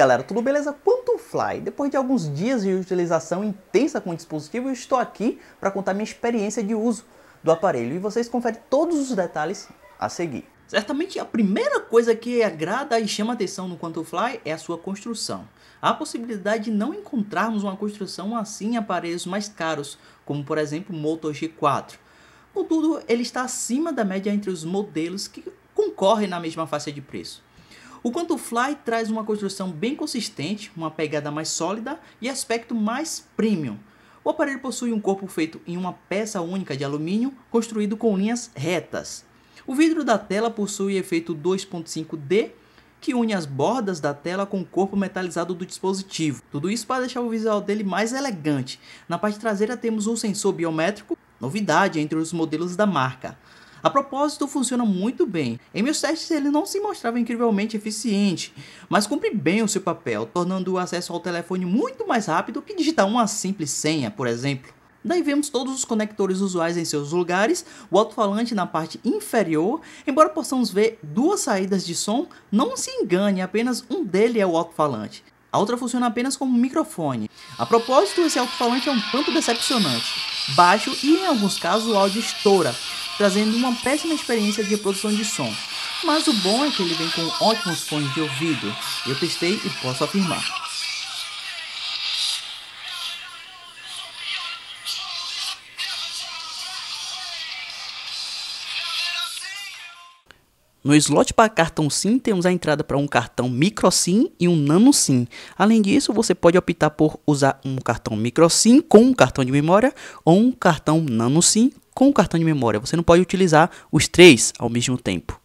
galera, tudo beleza? Quanto Fly. Depois de alguns dias de utilização intensa com o dispositivo, eu estou aqui para contar minha experiência de uso do aparelho e vocês conferem todos os detalhes a seguir. Certamente a primeira coisa que agrada e chama atenção no Quanto Fly é a sua construção. Há a possibilidade de não encontrarmos uma construção assim em aparelhos mais caros, como por exemplo o Moto G4. Contudo, ele está acima da média entre os modelos que concorrem na mesma faixa de preço. O Quantum Fly traz uma construção bem consistente, uma pegada mais sólida e aspecto mais premium. O aparelho possui um corpo feito em uma peça única de alumínio, construído com linhas retas. O vidro da tela possui efeito 2.5D, que une as bordas da tela com o corpo metalizado do dispositivo. Tudo isso para deixar o visual dele mais elegante. Na parte traseira temos um sensor biométrico, novidade entre os modelos da marca. A propósito, funciona muito bem. Em meus testes, ele não se mostrava incrivelmente eficiente, mas cumpre bem o seu papel, tornando o acesso ao telefone muito mais rápido que digitar uma simples senha, por exemplo. Daí vemos todos os conectores usuais em seus lugares, o alto-falante na parte inferior, embora possamos ver duas saídas de som, não se engane, apenas um dele é o alto-falante. A outra funciona apenas como microfone. A propósito, esse alto-falante é um tanto decepcionante. Baixo e, em alguns casos, o áudio estoura, trazendo uma péssima experiência de reprodução de som. Mas o bom é que ele vem com ótimos fones de ouvido. Eu testei e posso afirmar. No slot para cartão SIM temos a entrada para um cartão micro SIM e um nano SIM. Além disso, você pode optar por usar um cartão micro SIM com um cartão de memória ou um cartão nano SIM com o cartão de memória. Você não pode utilizar os três ao mesmo tempo.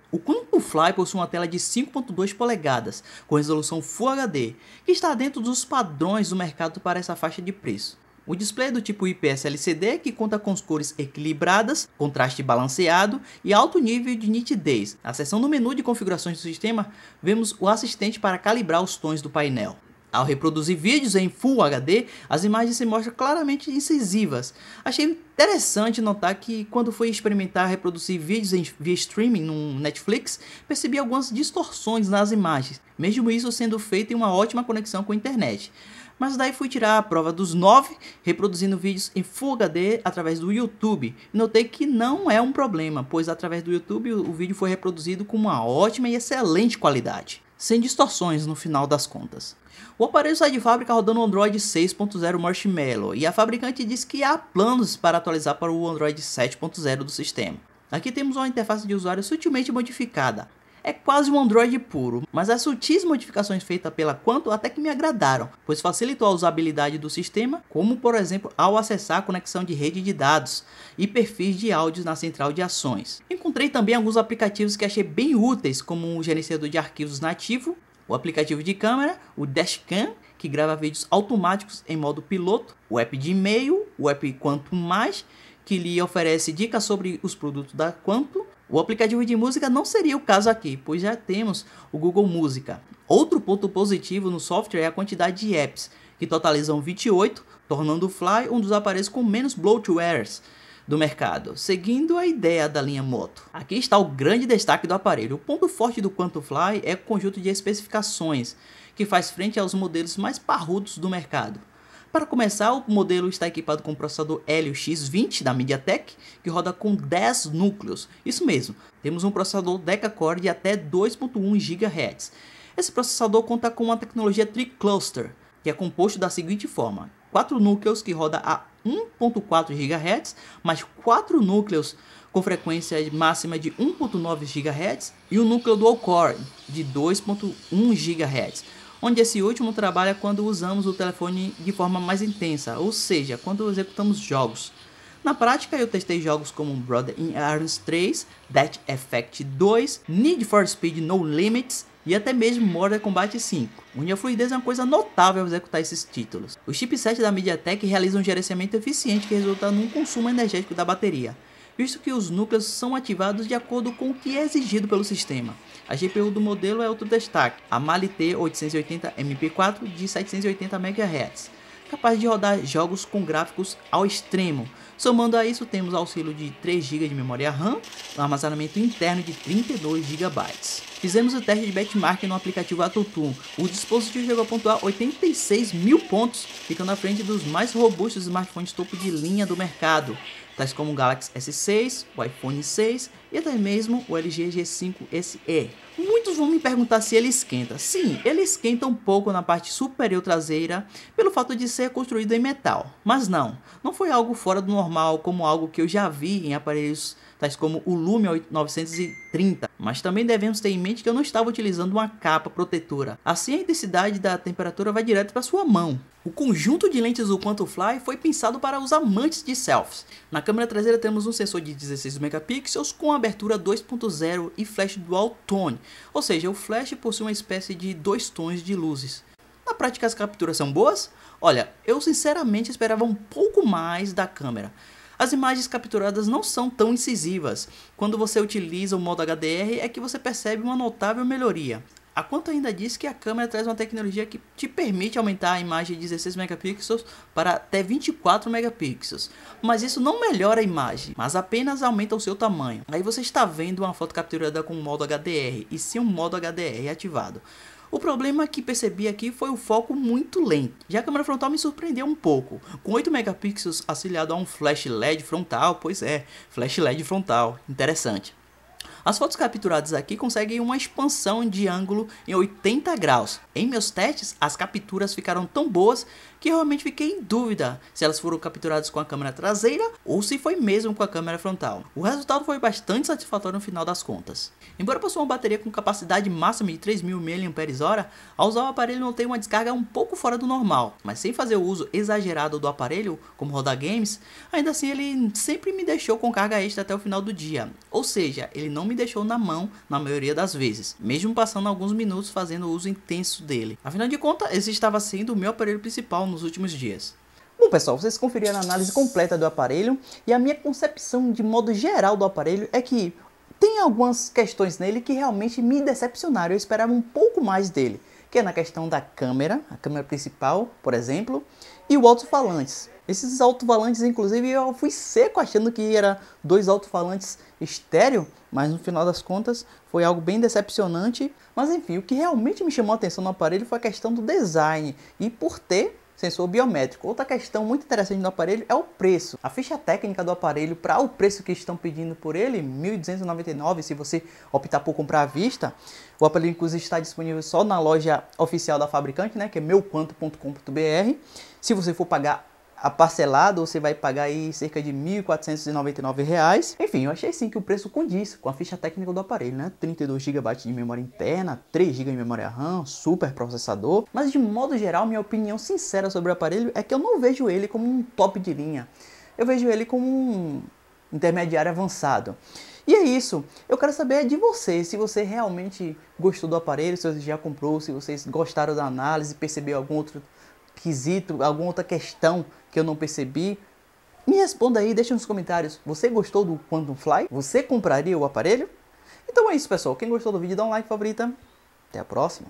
O Fly possui uma tela de 5.2 polegadas com resolução Full HD, que está dentro dos padrões do mercado para essa faixa de preço. O display é do tipo IPS LCD que conta com as cores equilibradas, contraste balanceado e alto nível de nitidez. Na seção do menu de configurações do sistema, vemos o assistente para calibrar os tons do painel. Ao reproduzir vídeos em Full HD, as imagens se mostram claramente incisivas. Achei interessante notar que quando fui experimentar reproduzir vídeos em, via streaming no Netflix, percebi algumas distorções nas imagens, mesmo isso sendo feito em uma ótima conexão com a internet. Mas daí fui tirar a prova dos 9, reproduzindo vídeos em Full HD através do YouTube. Notei que não é um problema, pois através do YouTube o vídeo foi reproduzido com uma ótima e excelente qualidade sem distorções no final das contas. O aparelho sai de fábrica rodando o Android 6.0 Marshmallow e a fabricante diz que há planos para atualizar para o Android 7.0 do sistema. Aqui temos uma interface de usuário sutilmente modificada, é quase um Android puro, mas as sutis modificações feitas pela Quanto até que me agradaram, pois facilitou a usabilidade do sistema, como por exemplo ao acessar a conexão de rede de dados e perfis de áudios na central de ações. Encontrei também alguns aplicativos que achei bem úteis, como o gerenciador de arquivos nativo, o aplicativo de câmera, o Dashcam, que grava vídeos automáticos em modo piloto, o app de e-mail, o app Quanto Mais, que lhe oferece dicas sobre os produtos da Quanto, o aplicativo de música não seria o caso aqui, pois já temos o Google Música. Outro ponto positivo no software é a quantidade de apps, que totalizam 28, tornando o Fly um dos aparelhos com menos bloatwares do mercado, seguindo a ideia da linha Moto. Aqui está o grande destaque do aparelho. O ponto forte do Quanto Fly é o conjunto de especificações, que faz frente aos modelos mais parrudos do mercado. Para começar, o modelo está equipado com o processador Helio X20 da MediaTek, que roda com 10 núcleos. Isso mesmo, temos um processador DecaCore de até 2.1 GHz. Esse processador conta com uma tecnologia tri-cluster, que é composto da seguinte forma: 4 núcleos que roda a 1.4 GHz, mais 4 núcleos com frequência máxima de 1.9 GHz e o um núcleo dual core de 2.1 GHz onde esse último trabalha quando usamos o telefone de forma mais intensa, ou seja, quando executamos jogos. Na prática, eu testei jogos como Brother in Arms 3, Death Effect 2, Need for Speed No Limits e até mesmo Mortal Kombat 5, onde a fluidez é uma coisa notável ao executar esses títulos. O chipset da MediaTek realiza um gerenciamento eficiente que resulta num consumo energético da bateria visto que os núcleos são ativados de acordo com o que é exigido pelo sistema. A GPU do modelo é outro destaque, a Mali T880 MP4 de 780 MHz, capaz de rodar jogos com gráficos ao extremo. Somando a isso, temos auxílio de 3 GB de memória RAM, um armazenamento interno de 32 GB. Fizemos o teste de benchmark no aplicativo AtoToon. O dispositivo chegou a pontuar 86 mil pontos, ficando à frente dos mais robustos smartphones topo de linha do mercado, tais como o Galaxy S6, o iPhone 6 e até mesmo o LG G5 SE. Muitos vão me perguntar se ele esquenta. Sim, ele esquenta um pouco na parte superior traseira pelo fato de ser construído em metal. Mas não, não foi algo fora do normal como algo que eu já vi em aparelhos tais como o Lumia 930, mas também devemos ter em mente que eu não estava utilizando uma capa protetora, assim a intensidade da temperatura vai direto para sua mão. O conjunto de lentes do Quantofly foi pensado para os amantes de selfies. Na câmera traseira temos um sensor de 16 megapixels com abertura 2.0 e flash dual tone, ou seja, o flash possui uma espécie de dois tons de luzes. Na prática as capturas são boas? Olha, eu sinceramente esperava um pouco mais da câmera. As imagens capturadas não são tão incisivas. Quando você utiliza o modo HDR é que você percebe uma notável melhoria. A Quanto ainda diz que a câmera traz uma tecnologia que te permite aumentar a imagem de 16 megapixels para até 24 megapixels, mas isso não melhora a imagem, mas apenas aumenta o seu tamanho. Aí você está vendo uma foto capturada com o modo HDR e sim um modo HDR ativado. O problema que percebi aqui foi o foco muito lento, já a câmera frontal me surpreendeu um pouco, com 8 megapixels auxiliado a um flash LED frontal, pois é, flash LED frontal, interessante. As fotos capturadas aqui conseguem uma expansão de ângulo em 80 graus. Em meus testes, as capturas ficaram tão boas que eu realmente fiquei em dúvida se elas foram capturadas com a câmera traseira ou se foi mesmo com a câmera frontal. O resultado foi bastante satisfatório no final das contas. Embora possua uma bateria com capacidade máxima de 3.000 mAh, ao usar o aparelho não tem uma descarga um pouco fora do normal, mas sem fazer o uso exagerado do aparelho, como rodar games, ainda assim ele sempre me deixou com carga extra até o final do dia, ou seja, ele não me deixou na mão na maioria das vezes, mesmo passando alguns minutos fazendo uso intenso dele. Afinal de contas, esse estava sendo o meu aparelho principal nos últimos dias. Bom pessoal, vocês conferiram a análise completa do aparelho e a minha concepção de modo geral do aparelho é que tem algumas questões nele que realmente me decepcionaram, eu esperava um pouco mais dele, que é na questão da câmera, a câmera principal, por exemplo, e o alto-falantes. Esses alto-falantes, inclusive, eu fui seco achando que era dois alto-falantes estéreo, mas no final das contas foi algo bem decepcionante. Mas enfim, o que realmente me chamou a atenção no aparelho foi a questão do design e por ter sensor biométrico. Outra questão muito interessante do aparelho é o preço. A ficha técnica do aparelho para o preço que estão pedindo por ele, 1.299 se você optar por comprar à vista. O aparelho inclusive está disponível só na loja oficial da fabricante, né, que é meuquanto.com.br. Se você for pagar a parcelada você vai pagar aí cerca de R$ 1.499. Enfim, eu achei sim que o preço condiz com a ficha técnica do aparelho, né? 32 GB de memória interna, 3 GB de memória RAM, super processador. Mas de modo geral, minha opinião sincera sobre o aparelho é que eu não vejo ele como um top de linha. Eu vejo ele como um intermediário avançado. E é isso. Eu quero saber de você, se você realmente gostou do aparelho, se você já comprou, se vocês gostaram da análise, percebeu algum outro quesito, alguma outra questão que eu não percebi, me responda aí, deixa nos comentários. Você gostou do Quantum Fly? Você compraria o aparelho? Então é isso, pessoal. Quem gostou do vídeo, dá um like, favorita. Até a próxima.